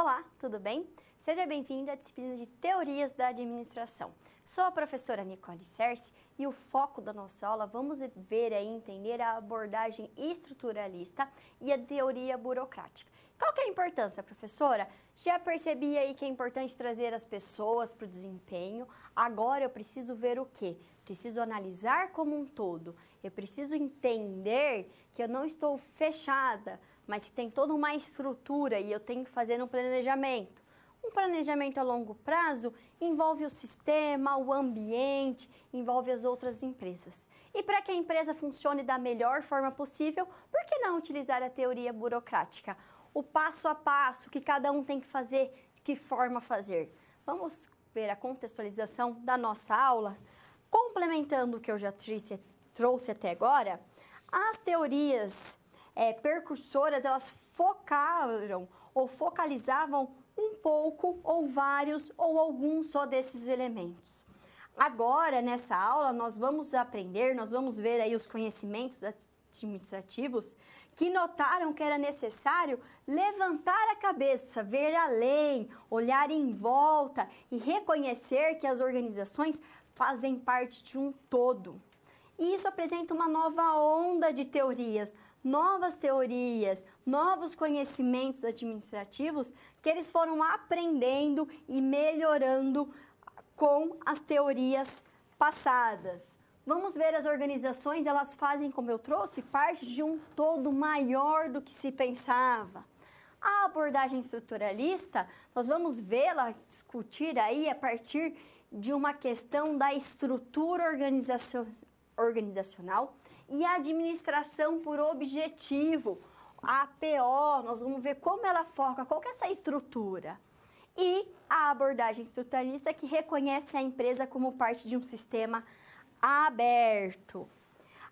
Olá, tudo bem? Seja bem-vindo à disciplina de Teorias da Administração. Sou a professora Nicole Cerce e o foco da nossa aula vamos ver e entender a abordagem estruturalista e a teoria burocrática. Qual que é a importância, professora? Já percebi aí que é importante trazer as pessoas para o desempenho. Agora eu preciso ver o quê? Preciso analisar como um todo. Eu preciso entender que eu não estou fechada mas se tem toda uma estrutura e eu tenho que fazer um planejamento. Um planejamento a longo prazo envolve o sistema, o ambiente, envolve as outras empresas. E para que a empresa funcione da melhor forma possível, por que não utilizar a teoria burocrática? O passo a passo que cada um tem que fazer, de que forma fazer. Vamos ver a contextualização da nossa aula? Complementando o que eu já trouxe até agora, as teorias é, percursoras, elas focaram ou focalizavam um pouco ou vários ou algum só desses elementos. Agora, nessa aula, nós vamos aprender, nós vamos ver aí os conhecimentos administrativos que notaram que era necessário levantar a cabeça, ver além, olhar em volta e reconhecer que as organizações fazem parte de um todo. E isso apresenta uma nova onda de teorias, novas teorias, novos conhecimentos administrativos que eles foram aprendendo e melhorando com as teorias passadas. Vamos ver as organizações, elas fazem, como eu trouxe, parte de um todo maior do que se pensava. A abordagem estruturalista, nós vamos vê-la discutir aí a partir de uma questão da estrutura organizacional, e a administração por objetivo, a APO, nós vamos ver como ela foca, qual é essa estrutura. E a abordagem estruturalista que reconhece a empresa como parte de um sistema aberto.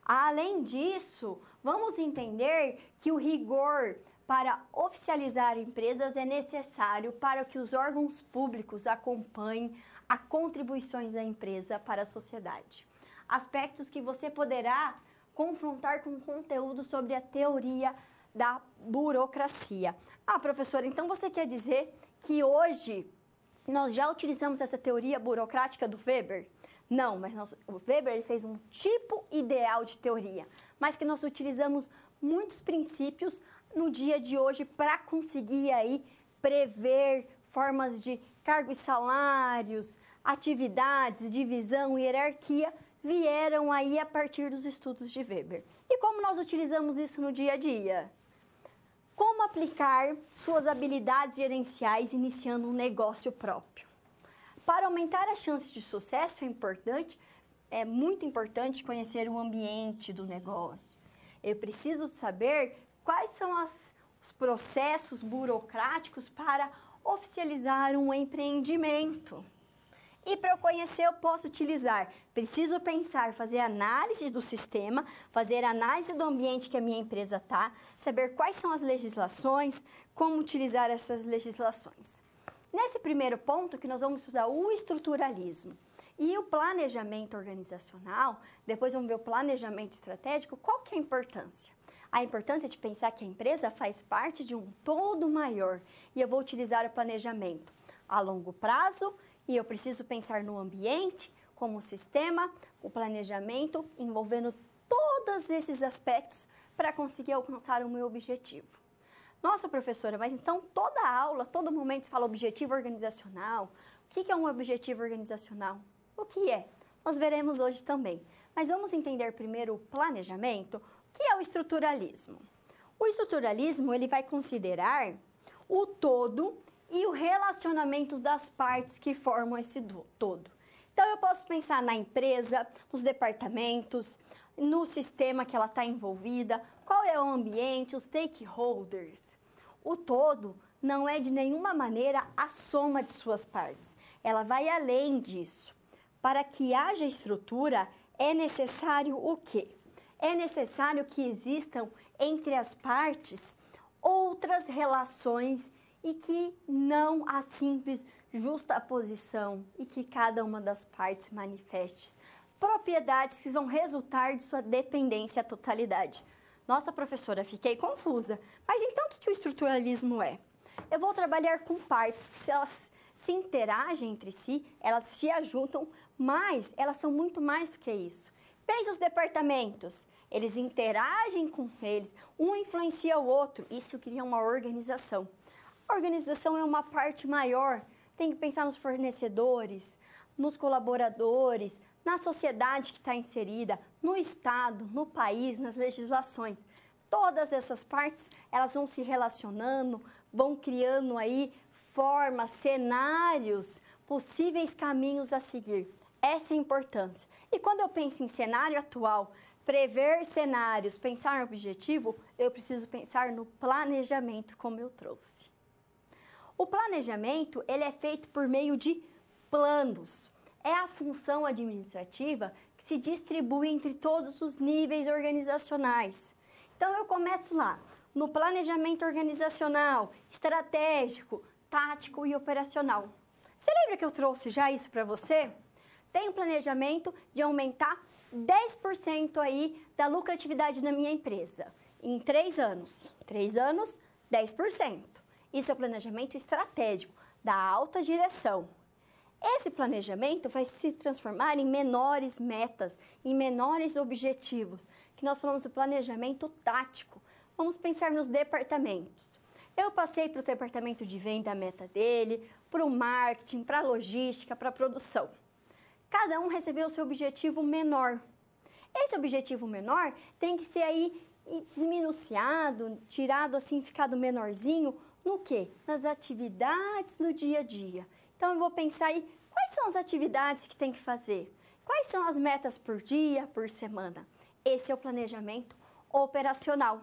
Além disso, vamos entender que o rigor para oficializar empresas é necessário para que os órgãos públicos acompanhem as contribuições da empresa para a sociedade. Aspectos que você poderá confrontar com conteúdo sobre a teoria da burocracia. Ah, professora, então você quer dizer que hoje nós já utilizamos essa teoria burocrática do Weber? Não, mas nós, o Weber ele fez um tipo ideal de teoria, mas que nós utilizamos muitos princípios no dia de hoje para conseguir aí prever formas de cargos e salários, atividades, divisão, e hierarquia vieram aí a partir dos estudos de Weber. E como nós utilizamos isso no dia a dia? Como aplicar suas habilidades gerenciais iniciando um negócio próprio? Para aumentar as chances de sucesso é importante, é muito importante conhecer o ambiente do negócio. Eu preciso saber quais são as, os processos burocráticos para oficializar um empreendimento. E para eu conhecer, eu posso utilizar. Preciso pensar, fazer análise do sistema, fazer análise do ambiente que a minha empresa está, saber quais são as legislações, como utilizar essas legislações. Nesse primeiro ponto, que nós vamos estudar o estruturalismo. E o planejamento organizacional, depois vamos ver o planejamento estratégico, qual que é a importância? A importância de pensar que a empresa faz parte de um todo maior e eu vou utilizar o planejamento a longo prazo, e eu preciso pensar no ambiente, como sistema, o planejamento, envolvendo todos esses aspectos para conseguir alcançar o meu objetivo. Nossa, professora, mas então toda aula, todo momento se fala objetivo organizacional. O que é um objetivo organizacional? O que é? Nós veremos hoje também. Mas vamos entender primeiro o planejamento, que é o estruturalismo. O estruturalismo ele vai considerar o todo e o relacionamento das partes que formam esse todo. Então, eu posso pensar na empresa, nos departamentos, no sistema que ela está envolvida, qual é o ambiente, os stakeholders. O todo não é de nenhuma maneira a soma de suas partes, ela vai além disso. Para que haja estrutura, é necessário o quê? É necessário que existam entre as partes outras relações e que não há simples justaposição e que cada uma das partes manifeste propriedades que vão resultar de sua dependência à totalidade. Nossa professora, fiquei confusa. Mas então o que, que o estruturalismo é? Eu vou trabalhar com partes que se elas se interagem entre si, elas se ajuntam, mas elas são muito mais do que isso. Pense os departamentos, eles interagem com eles, um influencia o outro, isso cria uma organização. A organização é uma parte maior. Tem que pensar nos fornecedores, nos colaboradores, na sociedade que está inserida, no Estado, no país, nas legislações. Todas essas partes, elas vão se relacionando, vão criando aí formas, cenários, possíveis caminhos a seguir. Essa é a importância. E quando eu penso em cenário atual, prever cenários, pensar no objetivo, eu preciso pensar no planejamento, como eu trouxe. O planejamento ele é feito por meio de planos. É a função administrativa que se distribui entre todos os níveis organizacionais. Então eu começo lá no planejamento organizacional, estratégico, tático e operacional. Você lembra que eu trouxe já isso para você? Tenho planejamento de aumentar 10% aí da lucratividade na minha empresa em três anos. Três anos, 10%. Isso é o planejamento estratégico da alta direção. Esse planejamento vai se transformar em menores metas, em menores objetivos, que nós falamos do planejamento tático. Vamos pensar nos departamentos. Eu passei para o departamento de venda a meta dele, para o marketing, para a logística, para a produção. Cada um recebeu o seu objetivo menor. Esse objetivo menor tem que ser aí desminuciado, tirado assim, ficado menorzinho, no quê? Nas atividades do dia a dia. Então eu vou pensar aí quais são as atividades que tem que fazer, quais são as metas por dia, por semana. Esse é o planejamento operacional.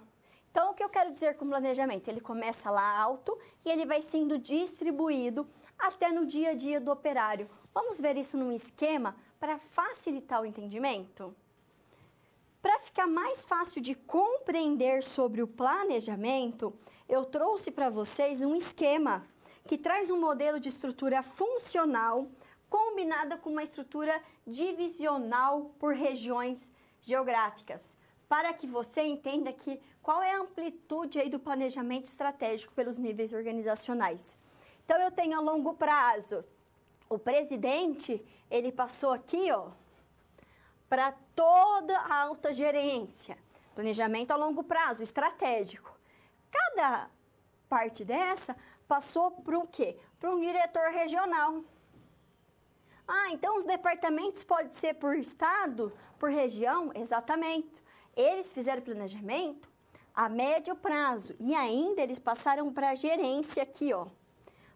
Então o que eu quero dizer com planejamento? Ele começa lá alto e ele vai sendo distribuído até no dia a dia do operário. Vamos ver isso num esquema para facilitar o entendimento? Para ficar mais fácil de compreender sobre o planejamento, eu trouxe para vocês um esquema que traz um modelo de estrutura funcional combinada com uma estrutura divisional por regiões geográficas, para que você entenda que qual é a amplitude aí do planejamento estratégico pelos níveis organizacionais. Então eu tenho a longo prazo. O presidente, ele passou aqui, ó, para toda a alta gerência. Planejamento a longo prazo, estratégico cada parte dessa passou para o quê? Para um diretor regional. Ah, então os departamentos podem ser por estado, por região? Exatamente. Eles fizeram planejamento a médio prazo e ainda eles passaram para gerência aqui, ó.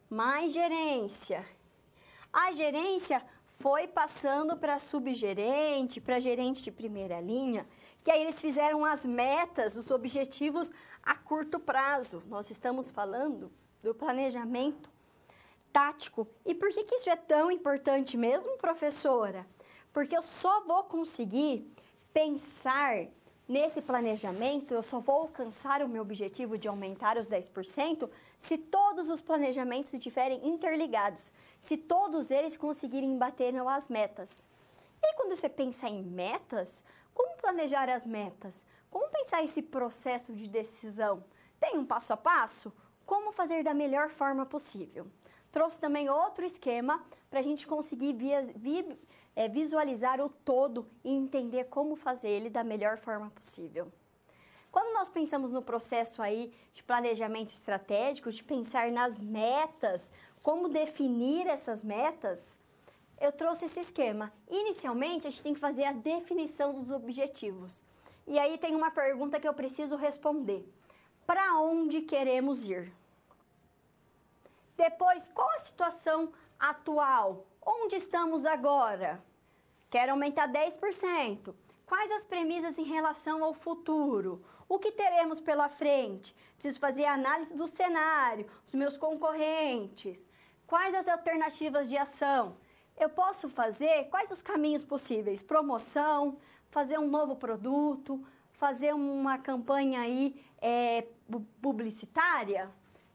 Mais gerência. A gerência foi passando para subgerente, para gerente de primeira linha, que aí eles fizeram as metas, os objetivos a curto prazo. Nós estamos falando do planejamento tático. E por que, que isso é tão importante mesmo, professora? Porque eu só vou conseguir pensar nesse planejamento, eu só vou alcançar o meu objetivo de aumentar os 10% se todos os planejamentos estiverem interligados, se todos eles conseguirem bater as metas. E quando você pensa em metas, como planejar as metas? Como pensar esse processo de decisão? Tem um passo a passo? Como fazer da melhor forma possível? Trouxe também outro esquema para a gente conseguir via, vi, é, visualizar o todo e entender como fazer ele da melhor forma possível. Quando nós pensamos no processo aí de planejamento estratégico, de pensar nas metas, como definir essas metas, eu trouxe esse esquema. Inicialmente, a gente tem que fazer a definição dos objetivos. E aí tem uma pergunta que eu preciso responder: para onde queremos ir? Depois, qual a situação atual? Onde estamos agora? Quero aumentar 10%. Quais as premissas em relação ao futuro? O que teremos pela frente? Preciso fazer análise do cenário, os meus concorrentes. Quais as alternativas de ação? Eu posso fazer quais os caminhos possíveis? Promoção, fazer um novo produto, fazer uma campanha aí é, publicitária?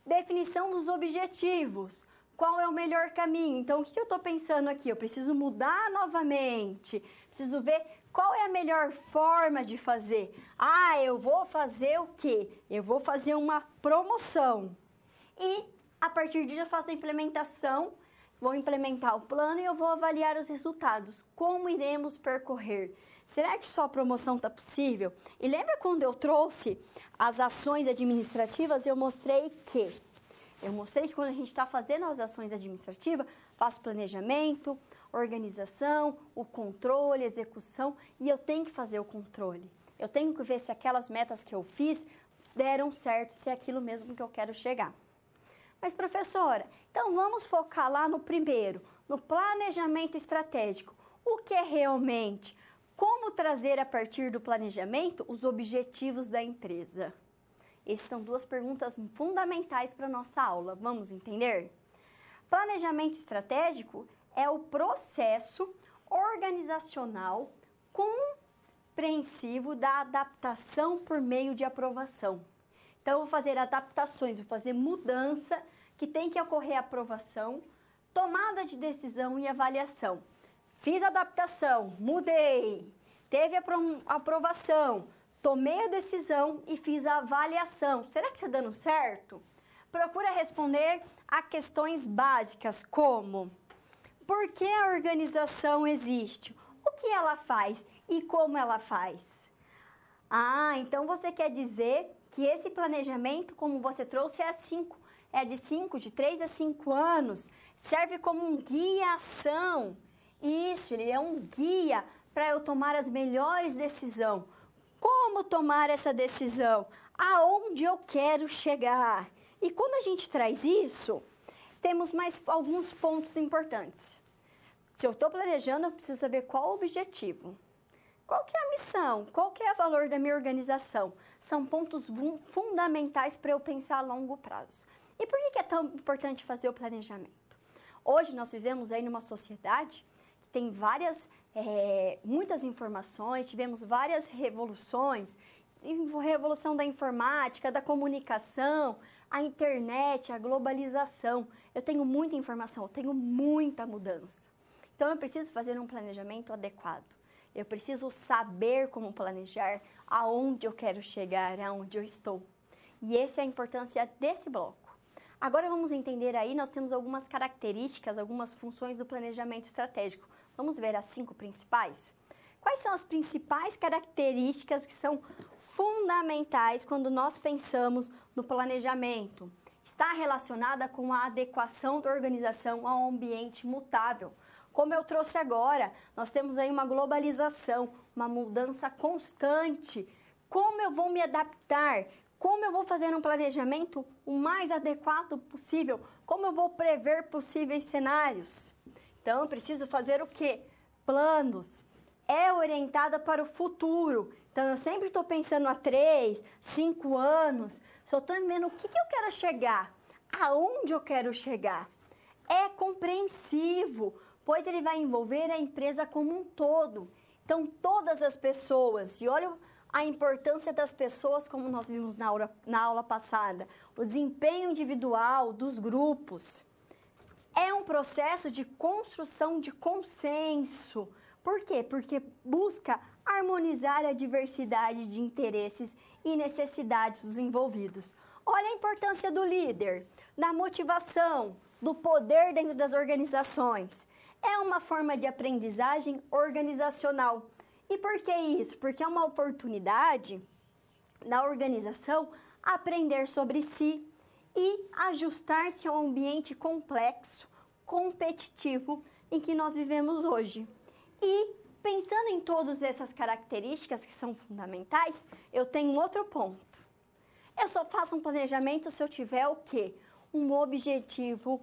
Definição dos objetivos. Qual é o melhor caminho? Então, o que eu estou pensando aqui? Eu preciso mudar novamente, preciso ver qual é a melhor forma de fazer. Ah, eu vou fazer o quê? Eu vou fazer uma promoção. E a partir disso, eu faço a implementação vou implementar o plano e eu vou avaliar os resultados. Como iremos percorrer? Será que só a promoção está possível? E lembra quando eu trouxe as ações administrativas, eu mostrei que eu mostrei que quando a gente está fazendo as ações administrativas, faço planejamento, organização, o controle, execução e eu tenho que fazer o controle. Eu tenho que ver se aquelas metas que eu fiz deram certo, se é aquilo mesmo que eu quero chegar. Mas, professora, então vamos focar lá no primeiro, no planejamento estratégico. O que é realmente? Como trazer a partir do planejamento os objetivos da empresa? Essas são duas perguntas fundamentais para a nossa aula. Vamos entender? Planejamento estratégico é o processo organizacional compreensivo da adaptação por meio de aprovação. Então, eu vou fazer adaptações, vou fazer mudança, que tem que ocorrer aprovação, tomada de decisão e avaliação. Fiz adaptação, mudei, teve aprovação, tomei a decisão e fiz a avaliação. Será que está dando certo? Procura responder a questões básicas como: por que a organização existe? O que ela faz e como ela faz? Ah, então você quer dizer que esse planejamento, como você trouxe, é a é de cinco, de 3 a 5 anos, serve como um guia-ação. Isso, ele é um guia para eu tomar as melhores decisões. Como tomar essa decisão? Aonde eu quero chegar? E quando a gente traz isso, temos mais alguns pontos importantes. Se eu estou planejando, eu preciso saber qual o objetivo. Qual que é a missão? Qual que é o valor da minha organização? São pontos fundamentais para eu pensar a longo prazo. E por que é tão importante fazer o planejamento? Hoje nós vivemos aí numa sociedade que tem várias, é, muitas informações, tivemos várias revoluções, revolução da informática, da comunicação, a internet, a globalização. Eu tenho muita informação, eu tenho muita mudança. Então eu preciso fazer um planejamento adequado. Eu preciso saber como planejar, aonde eu quero chegar, aonde eu estou. E essa é a importância desse bloco. Agora vamos entender aí, nós temos algumas características, algumas funções do planejamento estratégico. Vamos ver as cinco principais? Quais são as principais características que são fundamentais quando nós pensamos no planejamento? Está relacionada com a adequação da organização ao ambiente mutável. Como eu trouxe agora, nós temos aí uma globalização, uma mudança constante. Como eu vou me adaptar? Como eu vou fazer um planejamento o mais adequado possível? Como eu vou prever possíveis cenários? Então, eu preciso fazer o quê? Planos. É orientada para o futuro. Então, eu sempre estou pensando há três, cinco anos. Só estou vendo o que, que eu quero chegar, aonde eu quero chegar. É compreensivo pois ele vai envolver a empresa como um todo. Então, todas as pessoas, e olha a importância das pessoas, como nós vimos na aula, na aula passada, o desempenho individual dos grupos. É um processo de construção de consenso. Por quê? Porque busca harmonizar a diversidade de interesses e necessidades dos envolvidos. Olha a importância do líder, da motivação, do poder dentro das organizações é uma forma de aprendizagem organizacional. E por que isso? Porque é uma oportunidade da organização aprender sobre si e ajustar-se ao ambiente complexo, competitivo em que nós vivemos hoje. E pensando em todas essas características que são fundamentais, eu tenho outro ponto. Eu só faço um planejamento se eu tiver o quê? Um objetivo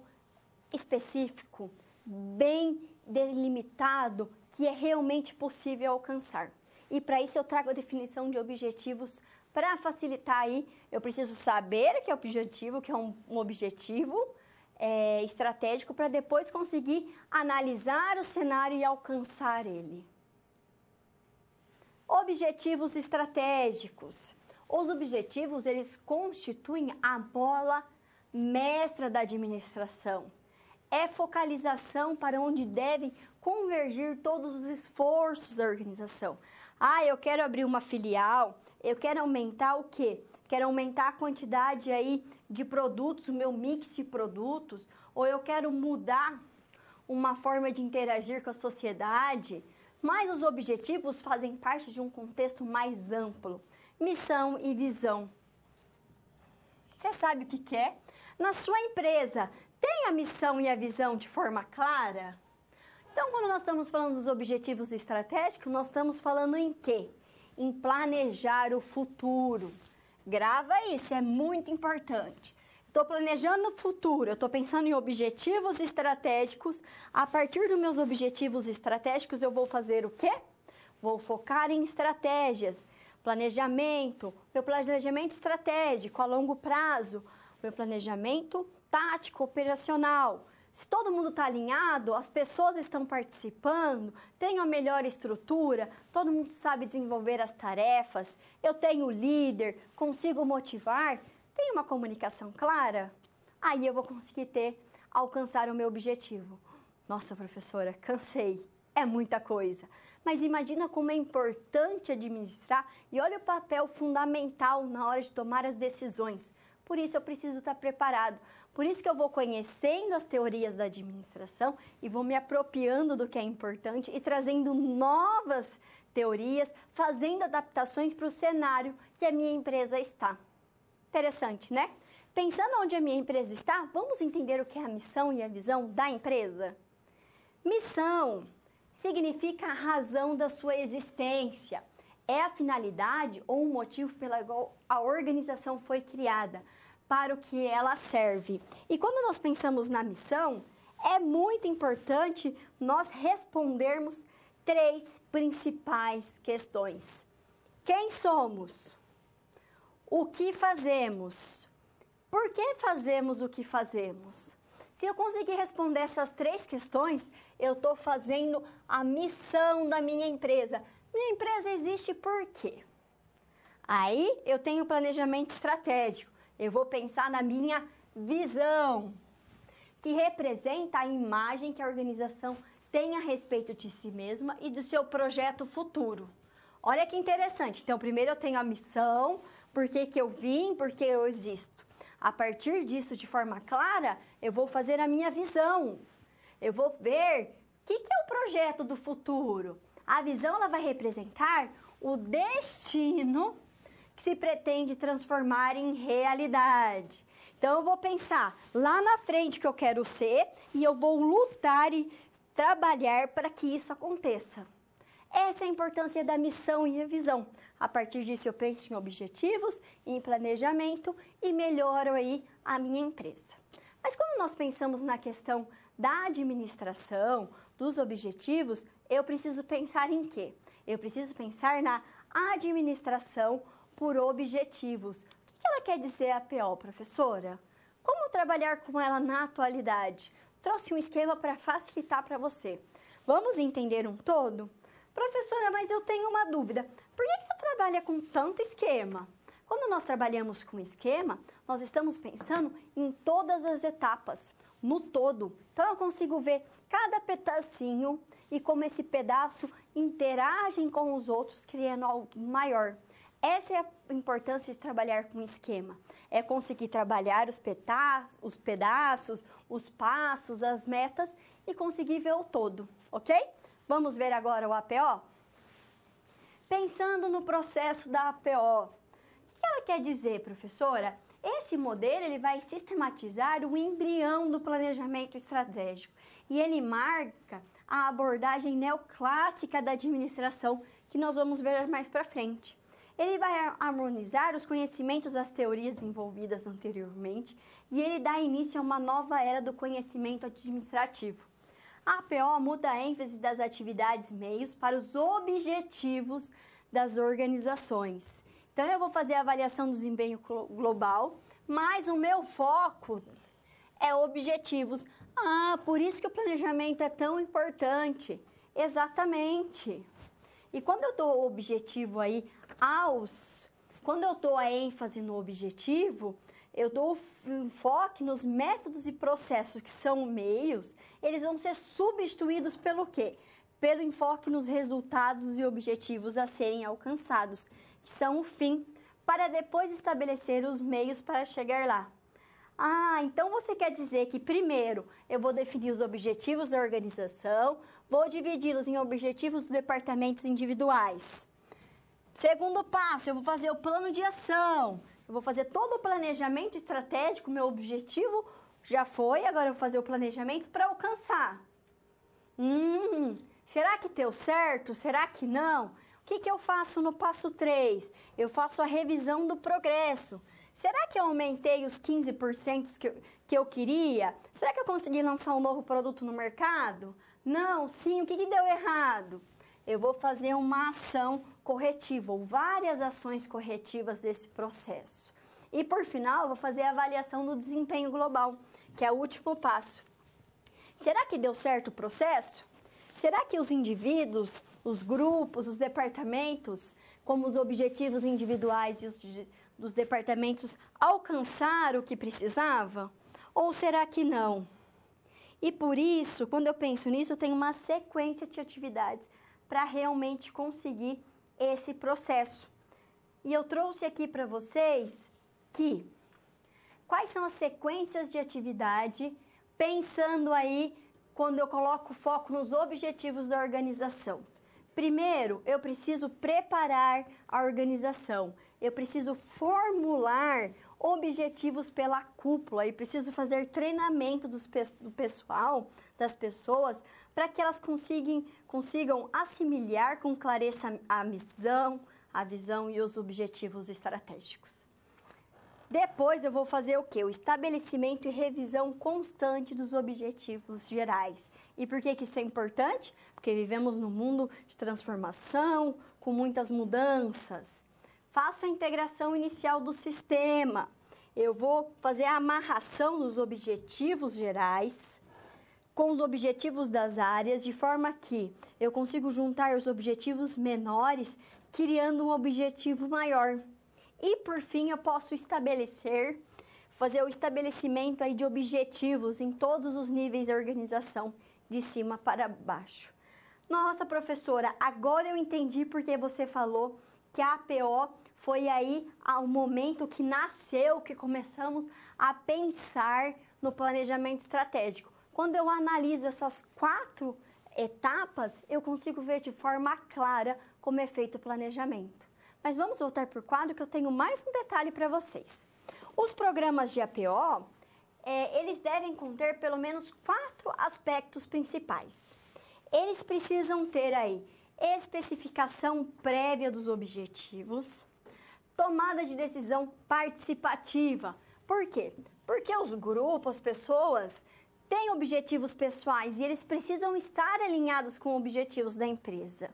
específico bem delimitado que é realmente possível alcançar. E para isso eu trago a definição de objetivos para facilitar aí. Eu preciso saber que é objetivo, que é um, um objetivo é, estratégico para depois conseguir analisar o cenário e alcançar ele. Objetivos estratégicos. Os objetivos eles constituem a bola mestra da administração é focalização para onde devem convergir todos os esforços da organização. Ah, eu quero abrir uma filial, eu quero aumentar o quê? Quero aumentar a quantidade aí de produtos, o meu mix de produtos, ou eu quero mudar uma forma de interagir com a sociedade, mas os objetivos fazem parte de um contexto mais amplo, missão e visão. Você sabe o que quer? É? Na sua empresa, tem a missão e a visão de forma clara? Então, quando nós estamos falando dos objetivos estratégicos, nós estamos falando em quê? Em planejar o futuro. Grava isso, é muito importante. Estou planejando o futuro, estou pensando em objetivos estratégicos. A partir dos meus objetivos estratégicos, eu vou fazer o quê? Vou focar em estratégias, planejamento, meu planejamento estratégico a longo prazo, meu planejamento tático, operacional. Se todo mundo está alinhado, as pessoas estão participando, tenho a melhor estrutura, todo mundo sabe desenvolver as tarefas, eu tenho líder, consigo motivar, tem uma comunicação clara, aí eu vou conseguir ter, alcançar o meu objetivo. Nossa, professora, cansei, é muita coisa. Mas imagina como é importante administrar e olha o papel fundamental na hora de tomar as decisões. Por isso eu preciso estar preparado. Por isso que eu vou conhecendo as teorias da administração e vou me apropriando do que é importante e trazendo novas teorias, fazendo adaptações para o cenário que a minha empresa está. Interessante, né? Pensando onde a minha empresa está, vamos entender o que é a missão e a visão da empresa? Missão significa a razão da sua existência é a finalidade ou o motivo pela qual a organização foi criada, para o que ela serve. E quando nós pensamos na missão, é muito importante nós respondermos três principais questões: quem somos? O que fazemos? Por que fazemos o que fazemos? Se eu conseguir responder essas três questões, eu estou fazendo a missão da minha empresa, minha empresa existe por quê? Aí eu tenho planejamento estratégico. Eu vou pensar na minha visão, que representa a imagem que a organização tem a respeito de si mesma e do seu projeto futuro. Olha que interessante. Então, primeiro eu tenho a missão, por que, que eu vim, por que eu existo. A partir disso, de forma clara, eu vou fazer a minha visão. Eu vou ver o que, que é o projeto do futuro. A visão ela vai representar o destino que se pretende transformar em realidade. Então eu vou pensar lá na frente que eu quero ser e eu vou lutar e trabalhar para que isso aconteça. Essa é a importância da missão e a visão. A partir disso eu penso em objetivos, em planejamento e melhoro aí a minha empresa. Mas quando nós pensamos na questão da administração, dos objetivos, eu preciso pensar em quê? Eu preciso pensar na administração por objetivos. O que ela quer dizer a PO, professora? Como trabalhar com ela na atualidade? Trouxe um esquema para facilitar para você. Vamos entender um todo? Professora, mas eu tenho uma dúvida. Por que você trabalha com tanto esquema? Quando nós trabalhamos com esquema, nós estamos pensando em todas as etapas, no todo. Então eu consigo ver cada pedacinho e como esse pedaço interage com os outros, criando algo maior. Essa é a importância de trabalhar com esquema. É conseguir trabalhar os, pedaços, os pedaços, os passos, as metas e conseguir ver o todo, ok? Vamos ver agora o APO? Pensando no processo da APO, ela quer dizer, professora? Esse modelo ele vai sistematizar o embrião do planejamento estratégico e ele marca a abordagem neoclássica da administração que nós vamos ver mais para frente. Ele vai harmonizar os conhecimentos das teorias envolvidas anteriormente e ele dá início a uma nova era do conhecimento administrativo. A APO muda a ênfase das atividades meios para os objetivos das organizações. Então, eu vou fazer a avaliação do desempenho global, mas o meu foco é objetivos. Ah, por isso que o planejamento é tão importante. Exatamente. E quando eu dou objetivo aí aos, quando eu dou a ênfase no objetivo, eu dou enfoque nos métodos e processos que são meios, eles vão ser substituídos pelo quê? Pelo enfoque nos resultados e objetivos a serem alcançados são o fim, para depois estabelecer os meios para chegar lá. Ah, então você quer dizer que primeiro eu vou definir os objetivos da organização, vou dividi-los em objetivos dos departamentos individuais. Segundo passo, eu vou fazer o plano de ação. Eu vou fazer todo o planejamento estratégico, meu objetivo já foi, agora eu vou fazer o planejamento para alcançar. Hum, será que deu certo? Será que não? que, que eu faço no passo 3? Eu faço a revisão do progresso. Será que eu aumentei os 15% que eu, que eu queria? Será que eu consegui lançar um novo produto no mercado? Não, sim, o que, que deu errado? Eu vou fazer uma ação corretiva ou várias ações corretivas desse processo. E por final, eu vou fazer a avaliação do desempenho global, que é o último passo. Será que deu certo o processo? Será que os indivíduos, os grupos, os departamentos, como os objetivos individuais e os dos departamentos, alcançaram o que precisava? Ou será que não? E por isso, quando eu penso nisso, eu tenho uma sequência de atividades para realmente conseguir esse processo. E eu trouxe aqui para vocês que quais são as sequências de atividade pensando aí quando eu coloco foco nos objetivos da organização. Primeiro, eu preciso preparar a organização. Eu preciso formular objetivos pela cúpula e preciso fazer treinamento do pessoal, das pessoas, para que elas consigam, consigam assimilar com clareza a missão, a visão e os objetivos estratégicos. Depois eu vou fazer o quê? O estabelecimento e revisão constante dos objetivos gerais. E por que, que isso é importante? Porque vivemos num mundo de transformação, com muitas mudanças. Faço a integração inicial do sistema. Eu vou fazer a amarração dos objetivos gerais com os objetivos das áreas, de forma que eu consigo juntar os objetivos menores, criando um objetivo maior. E por fim, eu posso estabelecer, fazer o estabelecimento aí de objetivos em todos os níveis da organização, de cima para baixo. Nossa, professora, agora eu entendi porque você falou que a APO foi aí ao momento que nasceu, que começamos a pensar no planejamento estratégico. Quando eu analiso essas quatro etapas, eu consigo ver de forma clara como é feito o planejamento. Mas vamos voltar para o quadro que eu tenho mais um detalhe para vocês. Os programas de APO, é, eles devem conter pelo menos quatro aspectos principais. Eles precisam ter aí especificação prévia dos objetivos, tomada de decisão participativa. Por quê? Porque os grupos, as pessoas, têm objetivos pessoais e eles precisam estar alinhados com objetivos da empresa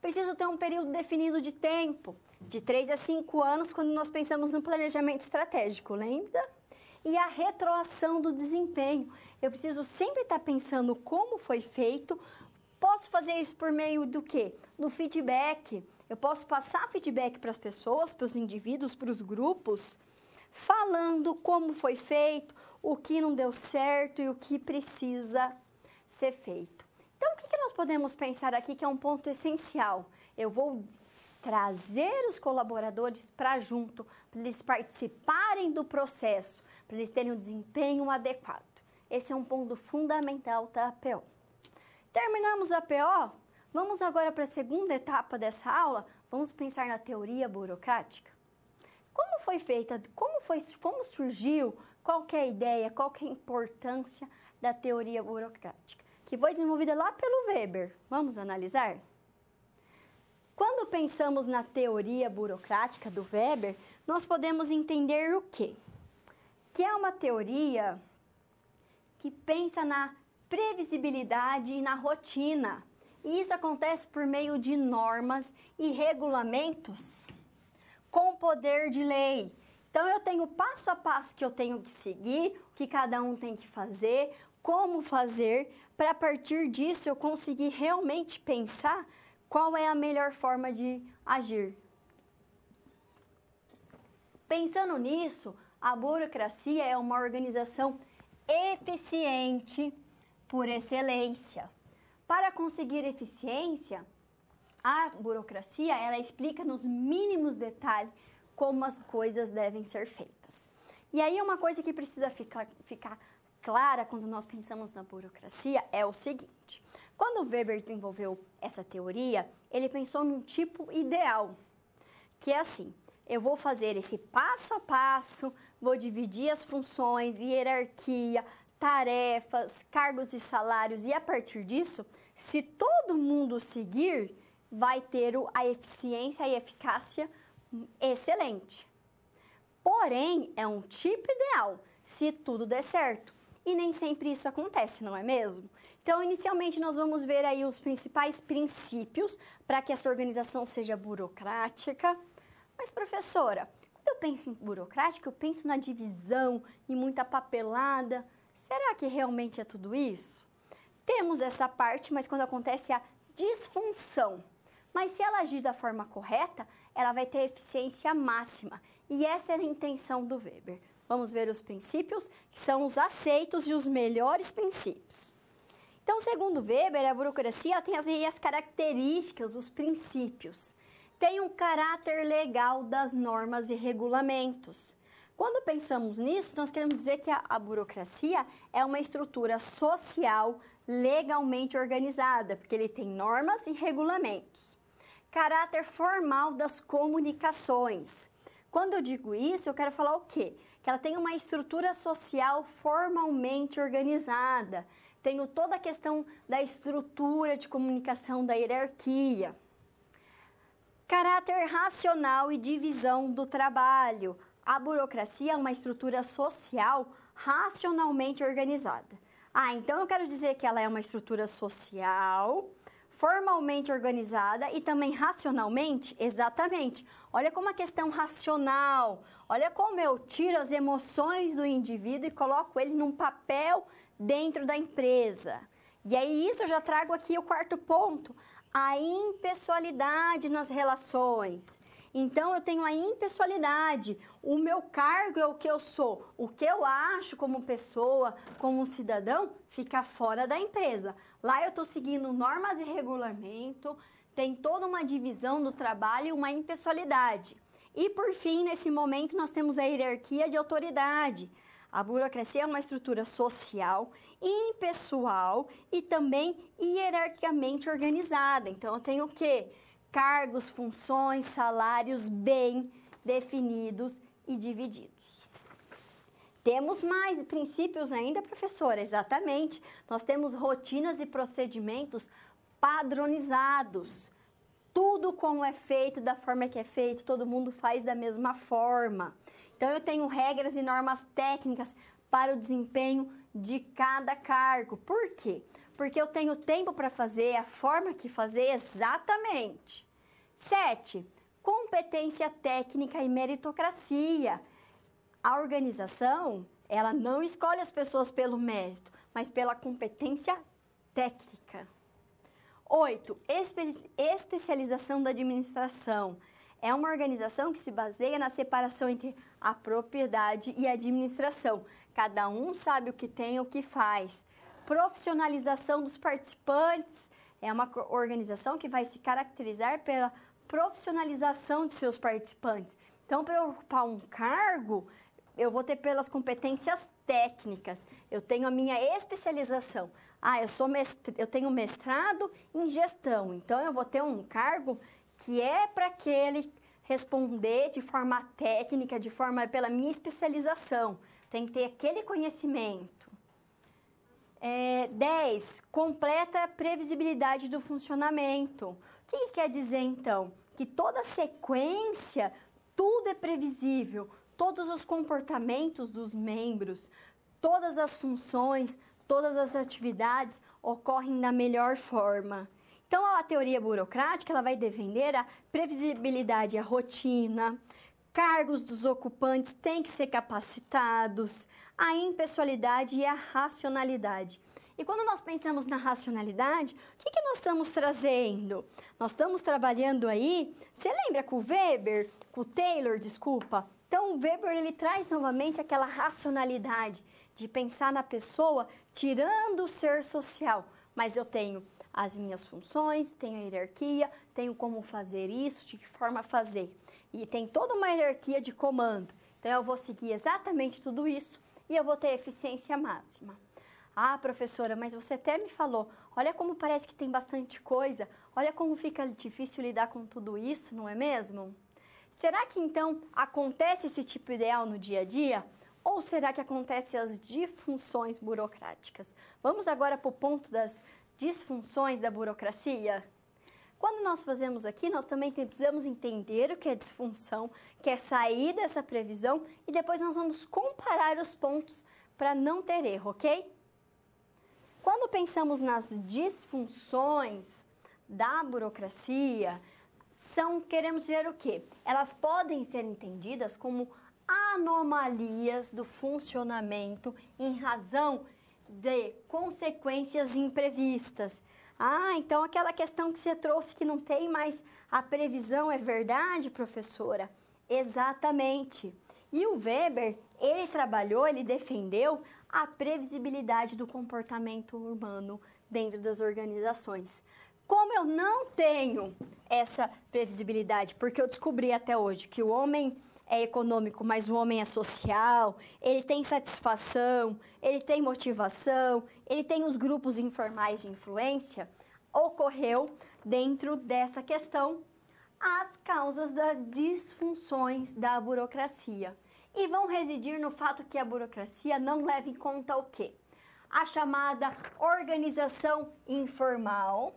preciso ter um período definido de tempo, de 3 a 5 anos, quando nós pensamos no planejamento estratégico, lembra? E a retroação do desempenho. Eu preciso sempre estar pensando como foi feito. Posso fazer isso por meio do quê? Do feedback. Eu posso passar feedback para as pessoas, para os indivíduos, para os grupos, falando como foi feito, o que não deu certo e o que precisa ser feito. Então, o que, que nós podemos pensar aqui que é um ponto essencial? Eu vou trazer os colaboradores para junto, para eles participarem do processo, para eles terem um desempenho adequado. Esse é um ponto fundamental da APO. Terminamos a APO? Vamos agora para a segunda etapa dessa aula? Vamos pensar na teoria burocrática? Como foi feita, como, foi, como surgiu, qual é a ideia, qual é a importância da teoria burocrática? que foi desenvolvida lá pelo Weber. Vamos analisar? Quando pensamos na teoria burocrática do Weber, nós podemos entender o quê? Que é uma teoria que pensa na previsibilidade e na rotina. E isso acontece por meio de normas e regulamentos com poder de lei. Então eu tenho passo a passo que eu tenho que seguir, o que cada um tem que fazer, como fazer para a partir disso eu conseguir realmente pensar qual é a melhor forma de agir. Pensando nisso, a burocracia é uma organização eficiente por excelência. Para conseguir eficiência, a burocracia ela explica nos mínimos detalhes como as coisas devem ser feitas. E aí uma coisa que precisa ficar, ficar clara quando nós pensamos na burocracia é o seguinte: quando Weber desenvolveu essa teoria, ele pensou num tipo ideal, que é assim: eu vou fazer esse passo a passo, vou dividir as funções, hierarquia, tarefas, cargos e salários, e a partir disso, se todo mundo seguir, vai ter a eficiência e eficácia excelente. Porém, é um tipo ideal se tudo der certo e nem sempre isso acontece, não é mesmo? Então, inicialmente, nós vamos ver aí os principais princípios para que essa organização seja burocrática. Mas, professora, quando eu penso em burocrática, eu penso na divisão, e muita papelada. Será que realmente é tudo isso? Temos essa parte, mas quando acontece a disfunção. Mas se ela agir da forma correta, ela vai ter eficiência máxima. E essa era é a intenção do Weber. Vamos ver os princípios, que são os aceitos e os melhores princípios. Então, segundo Weber, a burocracia tem as, as características, os princípios. Tem um caráter legal das normas e regulamentos. Quando pensamos nisso, nós queremos dizer que a, a, burocracia é uma estrutura social legalmente organizada, porque ele tem normas e regulamentos. Caráter formal das comunicações. Quando eu digo isso, eu quero falar o quê? ela tem uma estrutura social formalmente organizada. Tenho toda a questão da estrutura de comunicação da hierarquia. Caráter racional e divisão do trabalho. A burocracia é uma estrutura social racionalmente organizada. Ah, então eu quero dizer que ela é uma estrutura social, formalmente organizada e também racionalmente? Exatamente. Olha como a questão racional, Olha como eu tiro as emoções do indivíduo e coloco ele num papel dentro da empresa. E aí isso eu já trago aqui o quarto ponto, a impessoalidade nas relações. Então eu tenho a impessoalidade. O meu cargo é o que eu sou, o que eu acho como pessoa, como cidadão, fica fora da empresa. Lá eu estou seguindo normas e regulamento, tem toda uma divisão do trabalho e uma impessoalidade. E por fim, nesse momento, nós temos a hierarquia de autoridade. A burocracia é uma estrutura social, impessoal e também hierarquicamente organizada. Então, eu tenho o quê? Cargos, funções, salários bem definidos e divididos. Temos mais princípios ainda, professora, exatamente. Nós temos rotinas e procedimentos padronizados tudo como é feito, da forma que é feito, todo mundo faz da mesma forma. Então eu tenho regras e normas técnicas para o desempenho de cada cargo. Por quê? Porque eu tenho tempo para fazer, a forma que fazer exatamente. 7. Competência técnica e meritocracia. A organização, ela não escolhe as pessoas pelo mérito, mas pela competência técnica. 8. Espe especialização da administração. É uma organização que se baseia na separação entre a propriedade e a administração. Cada um sabe o que tem e o que faz. Profissionalização dos participantes. É uma organização que vai se caracterizar pela profissionalização de seus participantes. Então, para eu ocupar um cargo, eu vou ter pelas competências técnicas. Eu tenho a minha especialização ah, eu sou mestre, eu tenho mestrado em gestão, então eu vou ter um cargo que é para aquele responder de forma técnica, de forma pela minha especialização. Tem que ter aquele conhecimento. É, 10. Completa a previsibilidade do funcionamento. O que, que quer dizer então? Que toda sequência, tudo é previsível. Todos os comportamentos dos membros, todas as funções, todas as atividades ocorrem da melhor forma. Então, a teoria burocrática ela vai defender a previsibilidade, a rotina, cargos dos ocupantes têm que ser capacitados, a impessoalidade e a racionalidade. E quando nós pensamos na racionalidade, o que, que nós estamos trazendo? Nós estamos trabalhando aí, você lembra com o Weber, com o Taylor, desculpa? Então, o Weber, ele traz novamente aquela racionalidade de pensar na pessoa tirando o ser social, mas eu tenho as minhas funções, tenho a hierarquia, tenho como fazer isso, de que forma fazer. E tem toda uma hierarquia de comando. Então eu vou seguir exatamente tudo isso e eu vou ter eficiência máxima. Ah, professora, mas você até me falou, olha como parece que tem bastante coisa, olha como fica difícil lidar com tudo isso, não é mesmo? Será que então acontece esse tipo ideal no dia a dia? Ou será que acontecem as disfunções burocráticas? Vamos agora para o ponto das disfunções da burocracia? Quando nós fazemos aqui, nós também precisamos entender o que é disfunção, que é sair dessa previsão e depois nós vamos comparar os pontos para não ter erro, ok? Quando pensamos nas disfunções da burocracia, são, queremos dizer o quê? Elas podem ser entendidas como anomalias do funcionamento em razão de consequências imprevistas. Ah, então aquela questão que você trouxe que não tem mais a previsão é verdade, professora? Exatamente. E o Weber, ele trabalhou, ele defendeu a previsibilidade do comportamento humano dentro das organizações. Como eu não tenho essa previsibilidade, porque eu descobri até hoje que o homem é econômico, mas o homem é social, ele tem satisfação, ele tem motivação, ele tem os grupos informais de influência, ocorreu dentro dessa questão as causas das disfunções da burocracia. E vão residir no fato que a burocracia não leva em conta o quê? A chamada organização informal,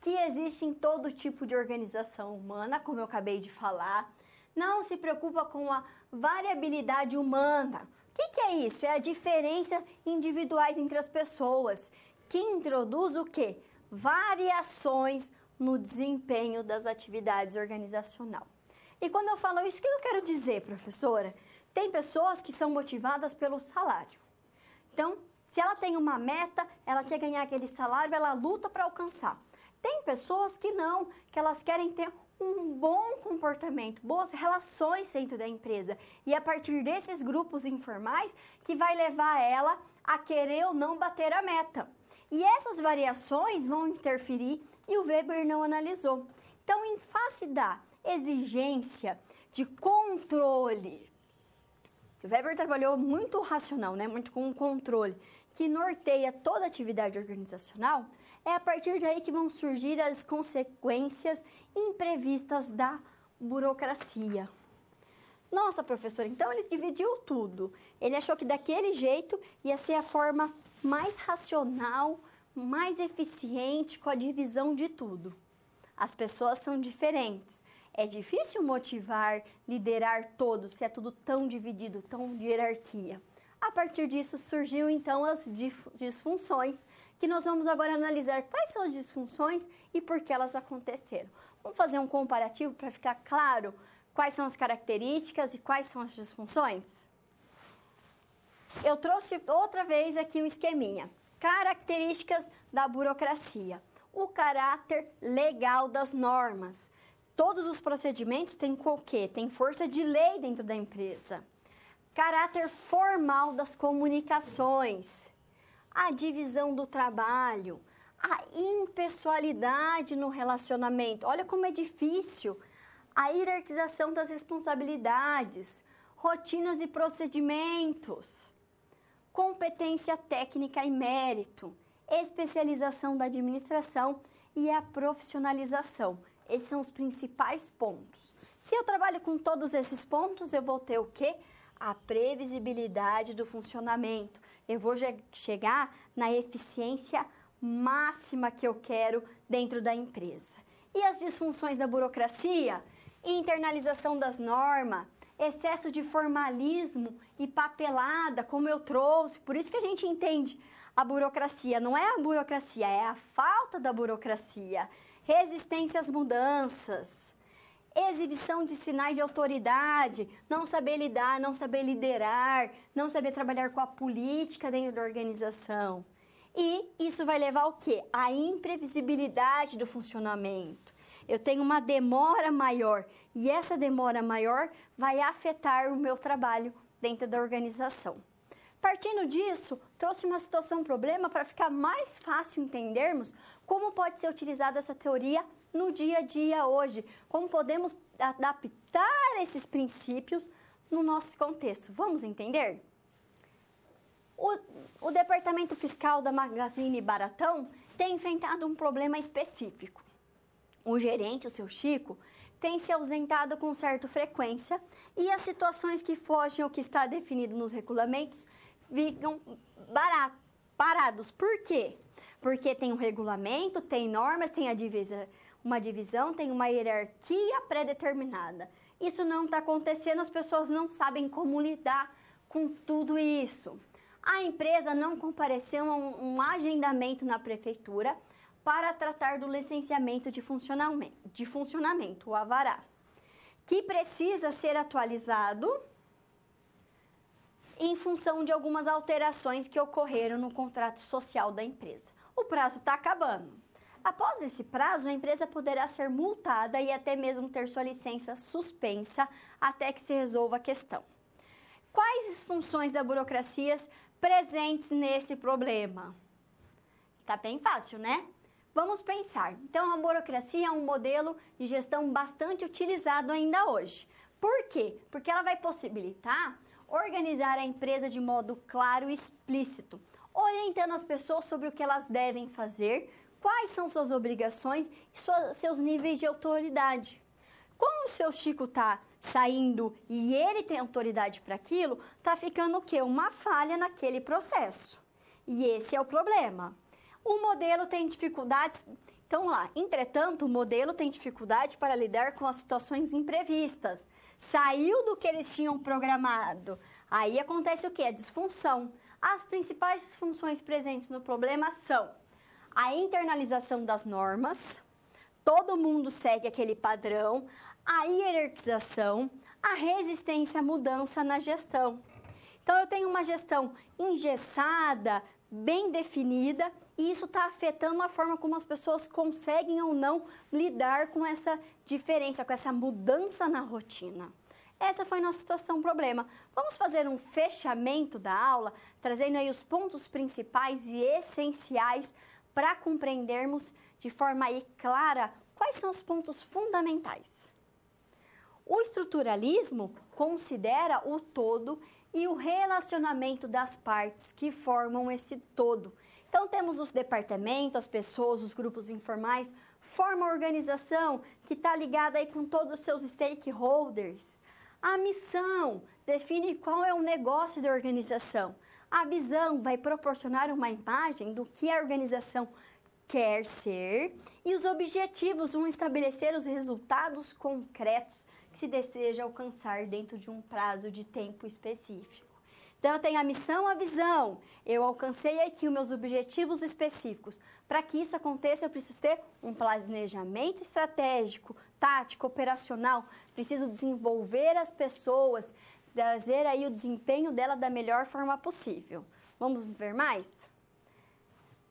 que existe em todo tipo de organização humana, como eu acabei de falar, não se preocupa com a variabilidade humana. O que, que é isso? É a diferença individuais entre as pessoas, que introduz o quê? Variações no desempenho das atividades organizacional. E quando eu falo isso, o que eu quero dizer, professora? Tem pessoas que são motivadas pelo salário. Então, se ela tem uma meta, ela quer ganhar aquele salário, ela luta para alcançar. Tem pessoas que não, que elas querem ter um bom comportamento, boas relações dentro da empresa. E é a partir desses grupos informais que vai levar ela a querer ou não bater a meta. E essas variações vão interferir e o Weber não analisou. Então, em face da exigência de controle, o Weber trabalhou muito racional, né? muito com o controle, que norteia toda a atividade organizacional, é a partir daí que vão surgir as consequências imprevistas da burocracia. Nossa, professora, então ele dividiu tudo. Ele achou que daquele jeito ia ser a forma mais racional, mais eficiente com a divisão de tudo. As pessoas são diferentes. É difícil motivar, liderar todos se é tudo tão dividido, tão de hierarquia. A partir disso surgiu então as disfunções que nós vamos agora analisar quais são as disfunções e por que elas aconteceram. Vamos fazer um comparativo para ficar claro quais são as características e quais são as disfunções? Eu trouxe outra vez aqui um esqueminha. Características da burocracia. O caráter legal das normas. Todos os procedimentos têm o quê? Tem força de lei dentro da empresa. Caráter formal das comunicações a divisão do trabalho, a impessoalidade no relacionamento. Olha como é difícil. A hierarquização das responsabilidades, rotinas e procedimentos, competência técnica e mérito, especialização da administração e a profissionalização. Esses são os principais pontos. Se eu trabalho com todos esses pontos, eu vou ter o quê? A previsibilidade do funcionamento eu vou chegar na eficiência máxima que eu quero dentro da empresa. E as disfunções da burocracia? Internalização das normas, excesso de formalismo e papelada, como eu trouxe. Por isso que a gente entende a burocracia. Não é a burocracia, é a falta da burocracia. Resistência às mudanças exibição de sinais de autoridade, não saber lidar, não saber liderar, não saber trabalhar com a política dentro da organização. E isso vai levar ao quê? A imprevisibilidade do funcionamento. Eu tenho uma demora maior e essa demora maior vai afetar o meu trabalho dentro da organização. Partindo disso, trouxe uma situação um problema para ficar mais fácil entendermos como pode ser utilizada essa teoria no dia a dia hoje, como podemos adaptar esses princípios no nosso contexto. Vamos entender? O, o departamento fiscal da Magazine Baratão tem enfrentado um problema específico. O gerente, o seu Chico, tem se ausentado com certa frequência e as situações que fogem ao que está definido nos regulamentos ficam barato, parados. Por quê? Porque tem um regulamento, tem normas, tem a divisa, uma divisão, tem uma hierarquia pré-determinada. Isso não está acontecendo, as pessoas não sabem como lidar com tudo isso. A empresa não compareceu a um, um agendamento na prefeitura para tratar do licenciamento de funcionamento, de funcionamento, o avará, que precisa ser atualizado em função de algumas alterações que ocorreram no contrato social da empresa. O prazo está acabando. Após esse prazo, a empresa poderá ser multada e até mesmo ter sua licença suspensa até que se resolva a questão. Quais as funções da burocracia presentes nesse problema? Está bem fácil, né? Vamos pensar. Então, a burocracia é um modelo de gestão bastante utilizado ainda hoje. Por quê? Porque ela vai possibilitar organizar a empresa de modo claro e explícito, orientando as pessoas sobre o que elas devem fazer, quais são suas obrigações e seus níveis de autoridade. Como o seu Chico tá saindo e ele tem autoridade para aquilo, tá ficando o quê? Uma falha naquele processo. E esse é o problema. O modelo tem dificuldades. Então lá, entretanto, o modelo tem dificuldade para lidar com as situações imprevistas saiu do que eles tinham programado. Aí acontece o que? A disfunção. As principais disfunções presentes no problema são a internalização das normas, todo mundo segue aquele padrão, a hierarquização, a resistência à mudança na gestão. Então, eu tenho uma gestão engessada, bem definida, e isso está afetando a forma como as pessoas conseguem ou não lidar com essa diferença, com essa mudança na rotina. Essa foi nossa situação problema. Vamos fazer um fechamento da aula, trazendo aí os pontos principais e essenciais para compreendermos de forma aí clara quais são os pontos fundamentais. O estruturalismo considera o todo e o relacionamento das partes que formam esse todo. Então temos os departamentos, as pessoas, os grupos informais, forma a organização que está ligada aí com todos os seus stakeholders. A missão define qual é o negócio da organização. A visão vai proporcionar uma imagem do que a organização quer ser e os objetivos vão estabelecer os resultados concretos que se deseja alcançar dentro de um prazo de tempo específico. Então, eu tenho a missão, a visão. Eu alcancei aqui os meus objetivos específicos. Para que isso aconteça, eu preciso ter um planejamento estratégico, tático, operacional. Preciso desenvolver as pessoas, trazer aí o desempenho dela da melhor forma possível. Vamos ver mais?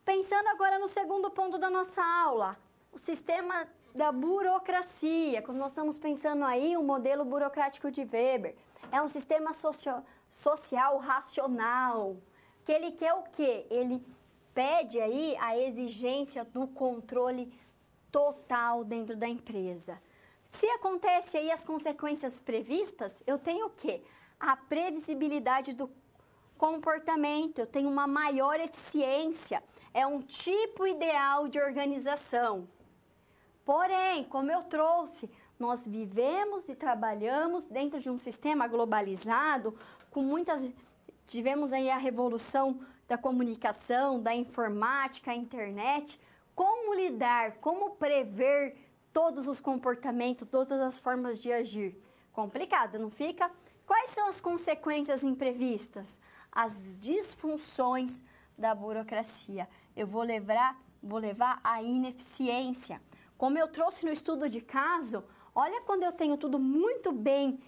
Pensando agora no segundo ponto da nossa aula, o sistema da burocracia, quando nós estamos pensando aí o um modelo burocrático de Weber. É um sistema socio, social racional. Que ele quer o quê? Ele pede aí a exigência do controle total dentro da empresa. Se acontece aí as consequências previstas, eu tenho o quê? A previsibilidade do comportamento, eu tenho uma maior eficiência, é um tipo ideal de organização. Porém, como eu trouxe, nós vivemos e trabalhamos dentro de um sistema globalizado com muitas tivemos aí a revolução da comunicação, da informática, a internet. Como lidar, como prever todos os comportamentos, todas as formas de agir? Complicado, não fica? Quais são as consequências imprevistas? As disfunções da burocracia. Eu vou levar, vou levar a ineficiência. Como eu trouxe no estudo de caso, Olha quando eu tenho tudo muito bem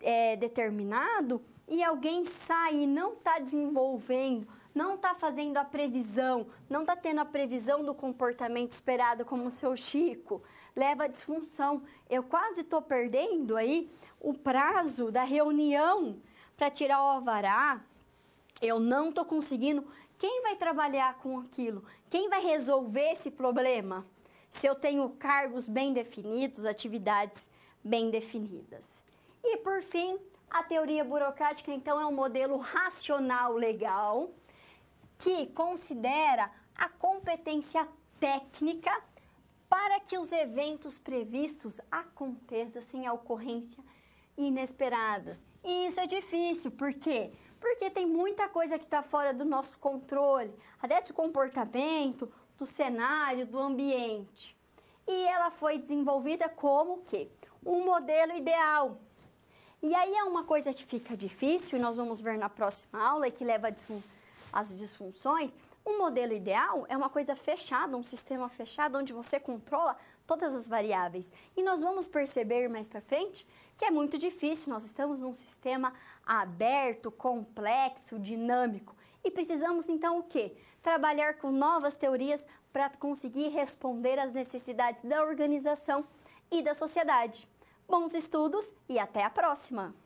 é, determinado e alguém sai e não está desenvolvendo, não está fazendo a previsão, não está tendo a previsão do comportamento esperado, como o seu Chico, leva a disfunção. Eu quase estou perdendo aí o prazo da reunião para tirar o alvará. Eu não estou conseguindo. Quem vai trabalhar com aquilo? Quem vai resolver esse problema? se eu tenho cargos bem definidos, atividades bem definidas. E por fim, a teoria burocrática então é um modelo racional legal que considera a competência técnica para que os eventos previstos aconteçam sem ocorrência inesperadas. E isso é difícil, por quê? Porque tem muita coisa que está fora do nosso controle, até de comportamento, do cenário, do ambiente. E ela foi desenvolvida como o quê? Um modelo ideal. E aí é uma coisa que fica difícil, e nós vamos ver na próxima aula, e que leva às disfunções. Um modelo ideal é uma coisa fechada, um sistema fechado, onde você controla todas as variáveis. E nós vamos perceber mais para frente que é muito difícil, nós estamos num sistema aberto, complexo, dinâmico. E precisamos então o quê? Trabalhar com novas teorias para conseguir responder às necessidades da organização e da sociedade. Bons estudos e até a próxima!